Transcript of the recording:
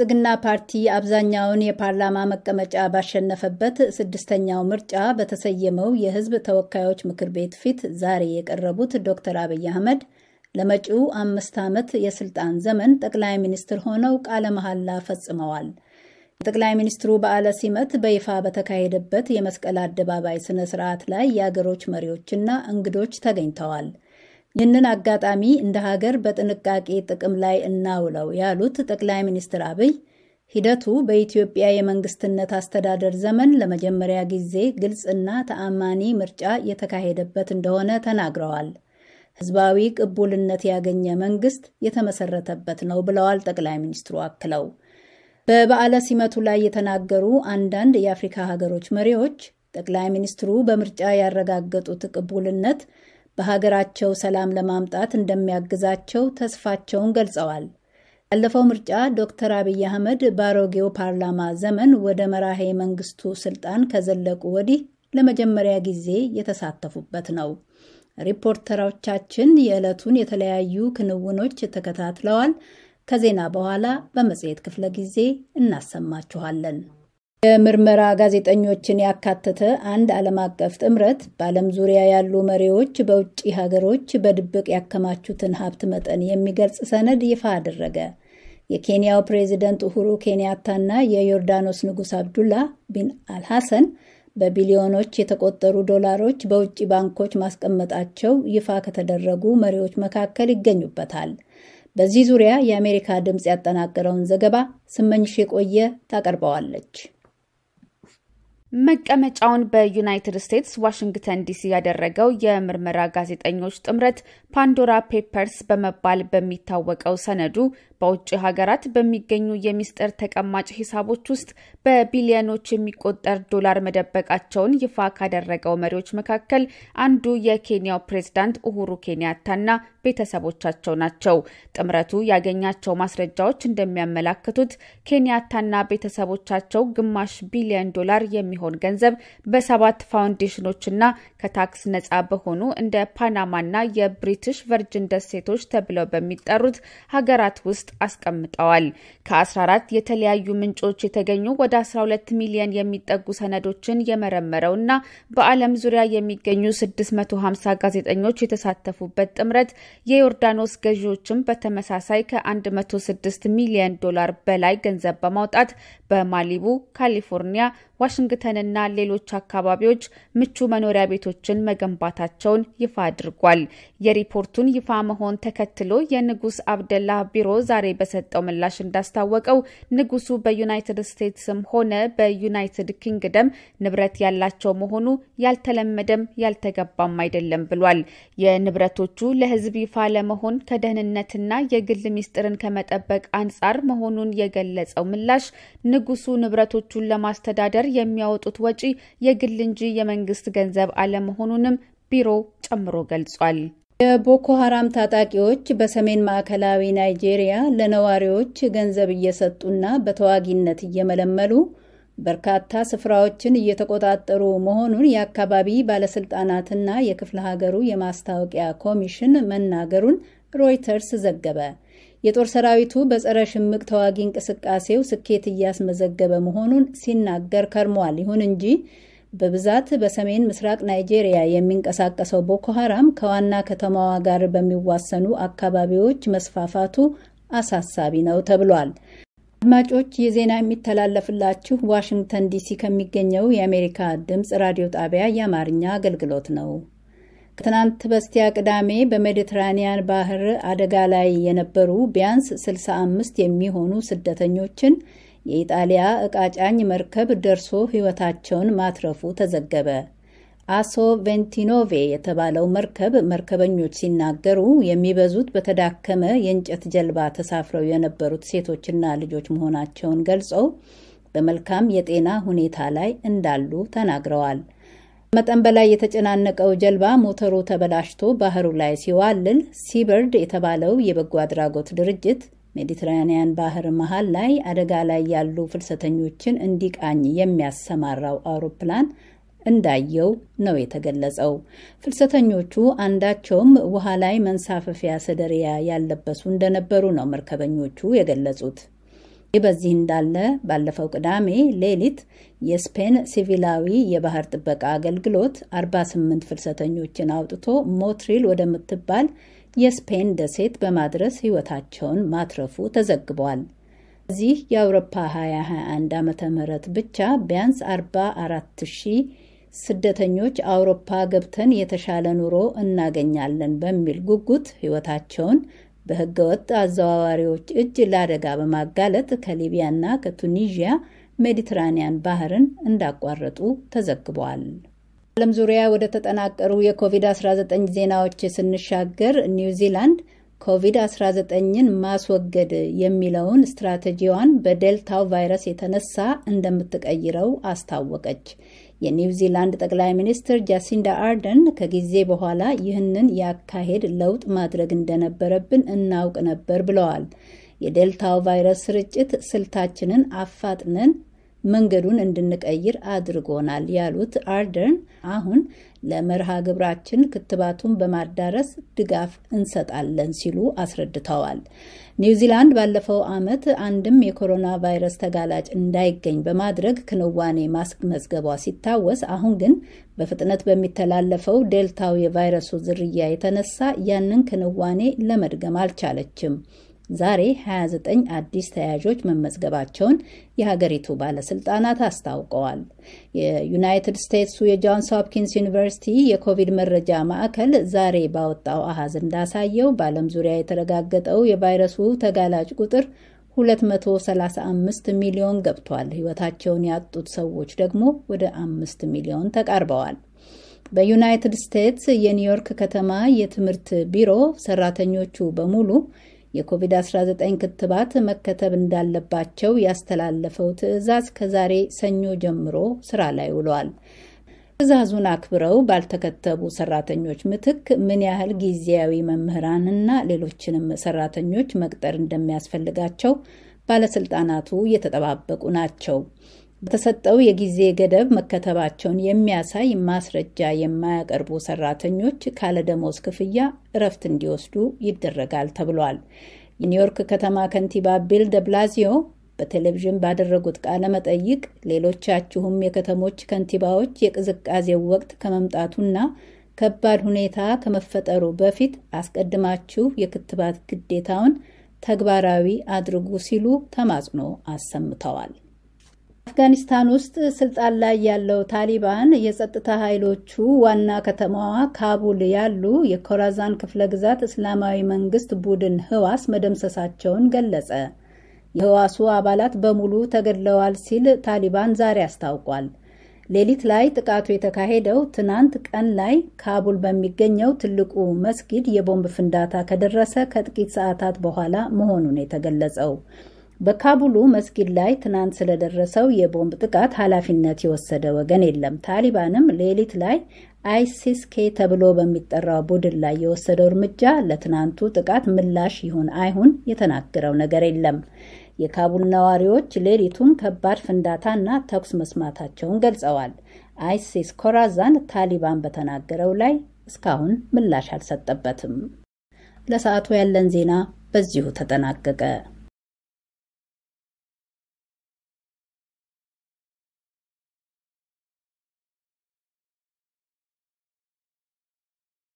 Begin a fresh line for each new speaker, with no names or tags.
የብልጽግና ፓርቲ አብዛኛውን የፓርላማ መቀመጫ ባሸነፈበት ስድስተኛው ምርጫ በተሰየመው የሕዝብ ተወካዮች ምክር ቤት ፊት ዛሬ የቀረቡት ዶክተር አብይ አህመድ ለመጪው አምስት ዓመት የስልጣን ዘመን ጠቅላይ ሚኒስትር ሆነው ቃለ መሐላ ፈጽመዋል። ጠቅላይ ሚኒስትሩ በዓለ ሲመት በይፋ በተካሄደበት የመስቀል አደባባይ ስነ ስርዓት ላይ የአገሮች መሪዎችና እንግዶች ተገኝተዋል። ይህንን አጋጣሚ እንደ ሀገር በጥንቃቄ ጥቅም ላይ እናውለው ያሉት ጠቅላይ ሚኒስትር አብይ ሂደቱ በኢትዮጵያ የመንግስትነት አስተዳደር ዘመን ለመጀመሪያ ጊዜ ግልጽና ተአማኒ ምርጫ የተካሄደበት እንደሆነ ተናግረዋል። ህዝባዊ ቅቡልነት ያገኘ መንግስት የተመሰረተበት ነው ብለዋል ጠቅላይ ሚኒስትሩ አክለው። በበዓለ ሲመቱ ላይ የተናገሩ አንዳንድ የአፍሪካ ሀገሮች መሪዎች ጠቅላይ ሚኒስትሩ በምርጫ ያረጋገጡት ቅቡልነት በሀገራቸው ሰላም ለማምጣት እንደሚያግዛቸው ተስፋቸውን ገልጸዋል። ያለፈው ምርጫ ዶክተር አብይ አህመድ በአሮጌው ፓርላማ ዘመን ወደ መራሄ መንግስቱ ስልጣን ከዘለቁ ወዲህ ለመጀመሪያ ጊዜ የተሳተፉበት ነው። ሪፖርተሮቻችን የዕለቱን የተለያዩ ክንውኖች ተከታትለዋል። ከዜና በኋላ በመጽሔት ክፍለ ጊዜ እናሰማችኋለን። የምርመራ ጋዜጠኞችን ያካተተ አንድ ዓለም አቀፍ ጥምረት በዓለም ዙሪያ ያሉ መሪዎች በውጭ ሀገሮች በድብቅ ያከማቹትን ሀብት መጠን የሚገልጽ ሰነድ ይፋ አደረገ። የኬንያው ፕሬዚደንት ኡሁሩ ኬንያታና የዮርዳኖስ ንጉሥ አብዱላ ቢን አልሐሰን በቢሊዮኖች የተቆጠሩ ዶላሮች በውጭ ባንኮች ማስቀመጣቸው ይፋ ከተደረጉ መሪዎች መካከል ይገኙበታል። በዚህ ዙሪያ የአሜሪካ ድምፅ ያጠናቀረውን ዘገባ ስመኝሽ የቆየ ታቀርበዋለች።
መቀመጫውን በዩናይትድ ስቴትስ ዋሽንግተን ዲሲ ያደረገው የምርመራ ጋዜጠኞች ጥምረት ፓንዶራ ፔፐርስ በመባል በሚታወቀው ሰነዱ በውጭ ሀገራት በሚገኙ የሚስጥር ተቀማጭ ሂሳቦች ውስጥ በቢሊዮኖች የሚቆጠር ዶላር መደበቃቸውን ይፋ ካደረገው መሪዎች መካከል አንዱ የኬንያው ፕሬዝዳንት ኡሁሩ ኬንያታና ቤተሰቦቻቸው ናቸው። ጥምረቱ ያገኛቸው ማስረጃዎች እንደሚያመላክቱት ኬንያታና ቤተሰቦቻቸው ግማሽ ቢሊዮን ዶላር የሚሆን ገንዘብ በሰባት ፋውንዴሽኖችና ከታክስ ነጻ በሆኑ እንደ ፓናማና የብሪትሽ ቨርጅን ደሴቶች ተብለው በሚጠሩት ሀገራት ውስጥ አስቀምጠዋል። ከ14 የተለያዩ ምንጮች የተገኙ ወደ 12 ሚሊዮን የሚጠጉ ሰነዶችን የመረመረው እና በዓለም ዙሪያ የሚገኙ 650 ጋዜጠኞች የተሳተፉበት ጥምረት የዮርዳኖስ ገዢዎችም በተመሳሳይ ከ106 ሚሊዮን ዶላር በላይ ገንዘብ በማውጣት በማሊቡ ካሊፎርኒያ፣ ዋሽንግተንና ሌሎች አካባቢዎች ምቹ መኖሪያ ቤቶችን መገንባታቸውን ይፋ አድርጓል። የሪፖርቱን ይፋ መሆን ተከትሎ የንጉስ አብደላ ቢሮ ዛሬ በሰጠው ምላሽ እንዳስታወቀው ንጉሱ በዩናይትድ ስቴትስም ሆነ በዩናይትድ ኪንግደም ንብረት ያላቸው መሆኑ ያልተለመደም ያልተገባም አይደለም ብሏል። የንብረቶቹ ለህዝብ ይፋ ለመሆን ከደህንነትና የግል ሚስጥርን ከመጠበቅ አንጻር መሆኑን የገለጸው ምላሽ ንጉሱ ንብረቶቹን ለማስተዳደር የሚያወጡት ወጪ የግል እንጂ የመንግስት ገንዘብ አለመሆኑንም ቢሮ ጨምሮ ገልጿል። የቦኮ ሀራም ታጣቂዎች በሰሜን ማዕከላዊ
ናይጄሪያ ለነዋሪዎች ገንዘብ እየሰጡና በተዋጊነት እየመለመሉ በርካታ ስፍራዎችን እየተቆጣጠሩ መሆኑን የአካባቢ ባለስልጣናትና የክፍለ ሀገሩ የማስታወቂያ ኮሚሽን መናገሩን ሮይተርስ ዘገበ። የጦር ሰራዊቱ በጸረ ሽምቅ ተዋጊ እንቅስቃሴው ስኬት እያስመዘገበ መሆኑን ሲናገር ከርሟል። ይሁን እንጂ በብዛት በሰሜን ምስራቅ ናይጄሪያ የሚንቀሳቀሰው ቦኮ ከዋና ከተማዋ ጋር በሚዋሰኑ አካባቢዎች መስፋፋቱ አሳሳቢ ነው ተብሏል። አድማጮች፣ የዜና የሚተላለፍላችሁ ዋሽንግተን ዲሲ ከሚገኘው የአሜሪካ ድምፅ ራዲዮ ጣቢያ የአማርኛ አገልግሎት ነው። ትናንት በስቲያ ቅዳሜ በሜዲትራኒያን ባህር አደጋ ላይ የነበሩ ቢያንስ 65 የሚሆኑ ስደተኞችን የኢጣሊያ እቃጫኝ ጫኝ መርከብ ደርሶ ሕይወታቸውን ማትረፉ ተዘገበ። አሶ ቬንቲኖቬ የተባለው መርከብ መርከበኞች ሲናገሩ የሚበዙት በተዳከመ የእንጨት ጀልባ ተሳፍረው የነበሩት ሴቶችና ልጆች መሆናቸውን ገልጸው በመልካም የጤና ሁኔታ ላይ እንዳሉ ተናግረዋል። መጠን በላይ የተጨናነቀው ጀልባ ሞተሩ ተበላሽቶ ባህሩ ላይ ሲዋልል ሲበርድ የተባለው የበጎ አድራጎት ድርጅት ሜዲትራኒያን ባህር መሃል ላይ አደጋ ላይ ያሉ ፍልሰተኞችን እንዲቃኝ የሚያሰማራው አውሮፕላን እንዳየው ነው የተገለጸው። ፍልሰተኞቹ አንዳቸውም ውሃ ላይ መንሳፈፊያ ሰደሪያ ያለበሱ እንደነበሩ ነው መርከበኞቹ የገለጹት። ይህ በዚህ እንዳለ ባለፈው ቅዳሜ ሌሊት የስፔን ሲቪላዊ የባህር ጥበቃ አገልግሎት 48 ፍልሰተኞችን አውጥቶ ሞትሪል ወደምትባል የስፔን ደሴት በማድረስ ሕይወታቸውን ማትረፉ ተዘግቧል። በዚህ የአውሮፓ 2021 ዓ ም ብቻ ቢያንስ 44 ሺህ ስደተኞች አውሮፓ ገብተን የተሻለ ኑሮ እናገኛለን በሚል ጉጉት ሕይወታቸውን በህገወጥ አዘዋዋሪዎች እጅ ለአደጋ በማጋለጥ ከሊቢያና ከቱኒዥያ ሜዲትራኒያን ባህርን እንዳቋረጡ ተዘግቧል። ዓለም ዙሪያ ወደ ተጠናቀሩ የኮቪድ-19 ዜናዎች ስንሻገር ኒውዚላንድ ኮቪድ-19ን ማስወገድ የሚለውን ስትራቴጂዋን በዴልታው ቫይረስ የተነሳ እንደምትቀይረው አስታወቀች። የኒውዚላንድ ጠቅላይ ሚኒስትር ጃሲንዳ አርደን ከጊዜ በኋላ ይህንን የአካሄድ ለውጥ ማድረግ እንደነበረብን እናውቅ ነበር ብለዋል። የዴልታው ቫይረስ ስርጭት ስልታችንን አፋጥነን መንገዱን እንድንቀይር አድርጎናል ያሉት አርደርን አሁን ለመርሃ ግብራችን ክትባቱን በማዳረስ ድጋፍ እንሰጣለን ሲሉ አስረድተዋል። ኒውዚላንድ ባለፈው ዓመት አንድም የኮሮና ቫይረስ ተጋላጭ እንዳይገኝ በማድረግ ክንዋኔ መዝገቧ ሲታወስ፣ አሁን ግን በፍጥነት በሚተላለፈው ዴልታው የቫይረሱ ዝርያ የተነሳ ያንን ክንዋኔ ለመድገም አልቻለችም። ዛሬ 29 አዲስ ተያዦች መመዝገባቸውን የሀገሪቱ ባለስልጣናት አስታውቀዋል። የዩናይትድ ስቴትሱ የጆንስ ሆፕኪንስ ዩኒቨርሲቲ የኮቪድ መረጃ ማዕከል ዛሬ ባወጣው አሃዝ እንዳሳየው በዓለም ዙሪያ የተረጋገጠው የቫይረሱ ተጋላጭ ቁጥር 235 ሚሊዮን ገብቷል። ሕይወታቸውን ያጡት ሰዎች ደግሞ ወደ 5 ሚሊዮን ተቃርበዋል። በዩናይትድ ስቴትስ የኒውዮርክ ከተማ የትምህርት ቢሮ ሰራተኞቹ በሙሉ የኮቪድ-19 ክትባት መከተብ እንዳለባቸው ያስተላለፈው ትዕዛዝ ከዛሬ ሰኞ ጀምሮ ስራ ላይ ውሏል። ትዕዛዙን አክብረው ባልተከተቡ ሰራተኞች ምትክ ምን ያህል ጊዜያዊ መምህራንና ሌሎችንም ሰራተኞች መቅጠር እንደሚያስፈልጋቸው ባለስልጣናቱ እየተጠባበቁ ናቸው። በተሰጠው የጊዜ ገደብ መከተባቸውን የሚያሳይ ማስረጃ የማያቀርቡ ሰራተኞች ካለደሞዝ ክፍያ እረፍት እንዲወስዱ ይደረጋል ተብሏል። የኒውዮርክ ከተማ ከንቲባ ቢል ደብላዚዮ በቴሌቪዥን ባደረጉት ቃለ መጠይቅ ሌሎቻችሁም የከተሞች ከንቲባዎች የቅዝቃዜው ወቅት ከመምጣቱና ከባድ ሁኔታ ከመፈጠሩ በፊት አስቀድማችሁ የክትባት ግዴታውን ተግባራዊ አድርጉ ሲሉ ተማጽኖ አሰምተዋል። አፍጋኒስታን ውስጥ ስልጣን ላይ ያለው ታሊባን የጸጥታ ኃይሎቹ ዋና ከተማዋ ካቡል ያሉ የኮራዛን ክፍለ ግዛት እስላማዊ መንግስት ቡድን ህዋስ መደምሰሳቸውን ገለጸ። የህዋሱ አባላት በሙሉ ተገድለዋል ሲል ታሊባን ዛሬ አስታውቋል። ሌሊት ላይ ጥቃቱ የተካሄደው ትናንት ቀን ላይ ካቡል በሚገኘው ትልቁ መስጊድ የቦምብ ፍንዳታ ከደረሰ ከጥቂት ሰዓታት በኋላ መሆኑን የተገለጸው በካቡሉ መስጊድ ላይ ትናንት ስለደረሰው የቦምብ ጥቃት ኃላፊነት የወሰደ ወገን የለም። ታሊባንም ሌሊት ላይ አይሲስ ኬ ተብሎ በሚጠራው ቡድን ላይ የወሰደው እርምጃ ለትናንቱ ጥቃት ምላሽ ይሁን አይሁን የተናገረው ነገር የለም። የካቡል ነዋሪዎች ሌሊቱን ከባድ ፍንዳታና ተኩስ መስማታቸውን ገልጸዋል። አይሲስ ኮራዛን ታሊባን በተናገረው ላይ እስካሁን ምላሽ አልሰጠበትም። ለሰዓቱ ያለን ዜና በዚሁ
ተጠናቀቀ።